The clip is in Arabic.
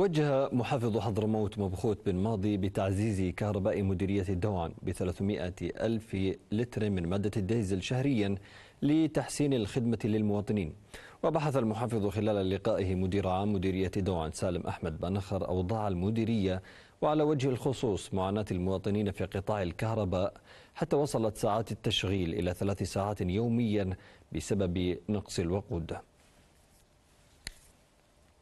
وجه محافظ حضرموت مبخوت بن ماضي بتعزيز كهرباء مديرية الدوعن ب 300 ألف لتر من مادة الديزل شهريا لتحسين الخدمة للمواطنين وبحث المحافظ خلال لقائه مدير عام مديرية دوعن سالم أحمد بنخر أوضاع المديرية وعلى وجه الخصوص معاناة المواطنين في قطاع الكهرباء حتى وصلت ساعات التشغيل إلى ثلاث ساعات يوميا بسبب نقص الوقود